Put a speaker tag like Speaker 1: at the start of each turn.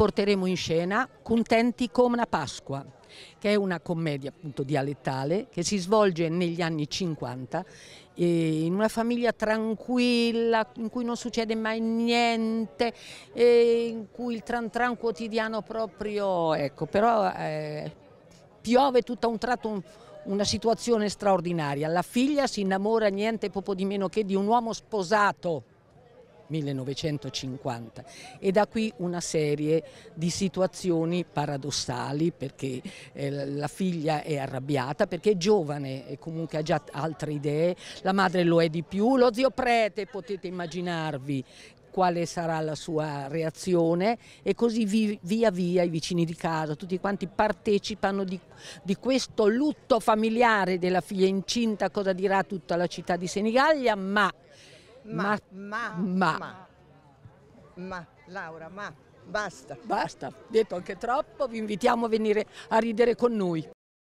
Speaker 1: porteremo in scena Contenti come una Pasqua, che è una commedia appunto dialettale che si svolge negli anni 50 in una famiglia tranquilla in cui non succede mai niente, in cui il tran tran quotidiano proprio, ecco, però eh, piove tutto a un tratto un, una situazione straordinaria. La figlia si innamora niente poco di meno che di un uomo sposato 1950 e da qui una serie di situazioni paradossali perché eh, la figlia è arrabbiata perché è giovane e comunque ha già altre idee, la madre lo è di più, lo zio prete potete immaginarvi quale sarà la sua reazione e così via via i vicini di casa, tutti quanti partecipano di, di, questo lutto familiare della figlia incinta, cosa dirà tutta la città di Senigallia, ma ma, ma, ma, ma, ma, Laura, ma, basta. Basta, detto anche troppo, vi invitiamo a venire a ridere con noi.